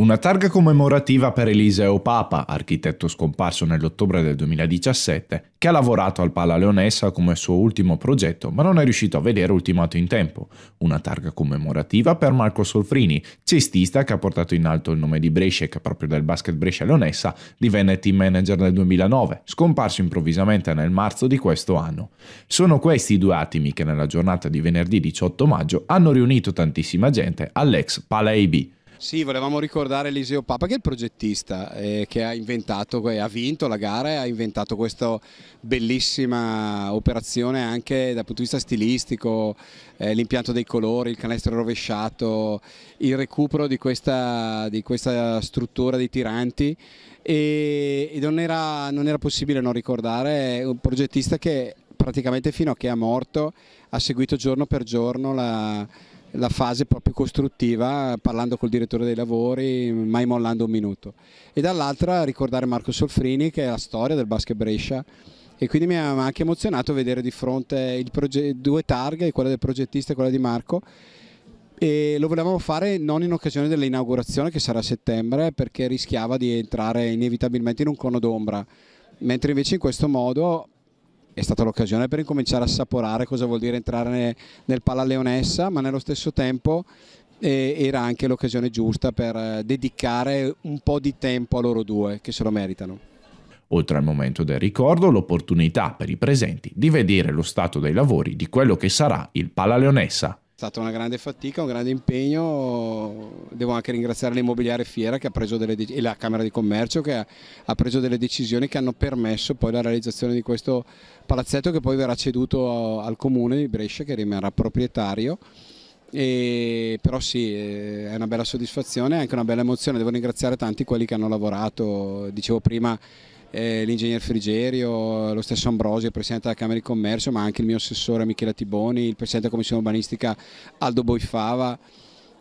Una targa commemorativa per Eliseo Papa, architetto scomparso nell'ottobre del 2017, che ha lavorato al Pala Leonessa come suo ultimo progetto ma non è riuscito a vedere ultimato in tempo. Una targa commemorativa per Marco Solfrini, cestista che ha portato in alto il nome di Brescia e che proprio del basket Brescia Leonessa divenne team manager nel 2009, scomparso improvvisamente nel marzo di questo anno. Sono questi i due attimi che nella giornata di venerdì 18 maggio hanno riunito tantissima gente all'ex Pala AB. Sì, volevamo ricordare Eliseo Papa che è il progettista eh, che ha inventato, eh, ha vinto la gara e ha inventato questa bellissima operazione anche dal punto di vista stilistico, eh, l'impianto dei colori, il canestro rovesciato, il recupero di questa, di questa struttura dei tiranti e, e non, era, non era possibile non ricordare un progettista che praticamente fino a che è morto ha seguito giorno per giorno la la fase proprio costruttiva, parlando col direttore dei lavori, mai mollando un minuto. E dall'altra ricordare Marco Solfrini che è la storia del basket Brescia e quindi mi ha anche emozionato vedere di fronte due targhe, quella del progettista e quella di Marco e lo volevamo fare non in occasione dell'inaugurazione che sarà a settembre perché rischiava di entrare inevitabilmente in un cono d'ombra mentre invece in questo modo è stata l'occasione per incominciare a assaporare cosa vuol dire entrare nel Palla Leonessa, ma nello stesso tempo eh, era anche l'occasione giusta per eh, dedicare un po' di tempo a loro due, che se lo meritano. Oltre al momento del ricordo, l'opportunità per i presenti di vedere lo stato dei lavori di quello che sarà il Palla Leonessa. È stata una grande fatica, un grande impegno, devo anche ringraziare l'immobiliare Fiera e la Camera di Commercio che ha, ha, preso delle decisioni che hanno permesso poi la realizzazione di questo palazzetto che poi verrà ceduto al comune di Brescia che rimarrà proprietario. E, però sì, eh, è una bella soddisfazione e anche una bella emozione, devo ringraziare tanti quelli che hanno lavorato, dicevo prima eh, l'ingegner Frigerio, lo stesso Ambrosio, il presidente della Camera di Commercio, ma anche il mio assessore Michela Tiboni, il presidente della Commissione Urbanistica Aldo Boifava.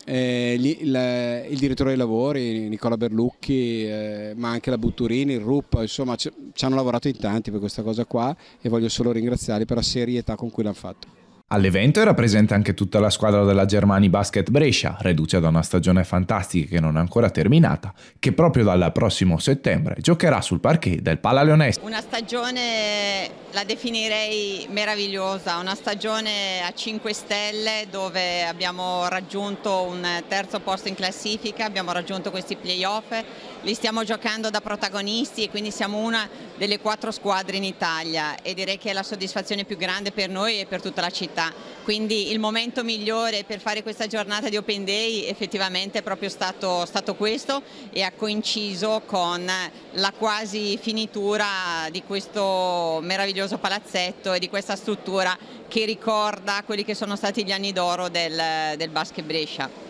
Eh, gli, la, il direttore dei lavori Nicola Berlucchi, eh, ma anche la Butturini, il RUP, insomma ci hanno lavorato in tanti per questa cosa qua e voglio solo ringraziarli per la serietà con cui l'hanno fatto. All'evento era presente anche tutta la squadra della Germani Basket Brescia, reduce da una stagione fantastica che non è ancora terminata, che proprio dal prossimo settembre giocherà sul parquet del Pala Leonese. Una stagione la definirei meravigliosa, una stagione a 5 stelle dove abbiamo raggiunto un terzo posto in classifica, abbiamo raggiunto questi playoff, li stiamo giocando da protagonisti e quindi siamo una delle quattro squadre in Italia e direi che è la soddisfazione più grande per noi e per tutta la città città. Quindi il momento migliore per fare questa giornata di Open Day effettivamente è proprio stato, stato questo e ha coinciso con la quasi finitura di questo meraviglioso palazzetto e di questa struttura che ricorda quelli che sono stati gli anni d'oro del, del basket Brescia.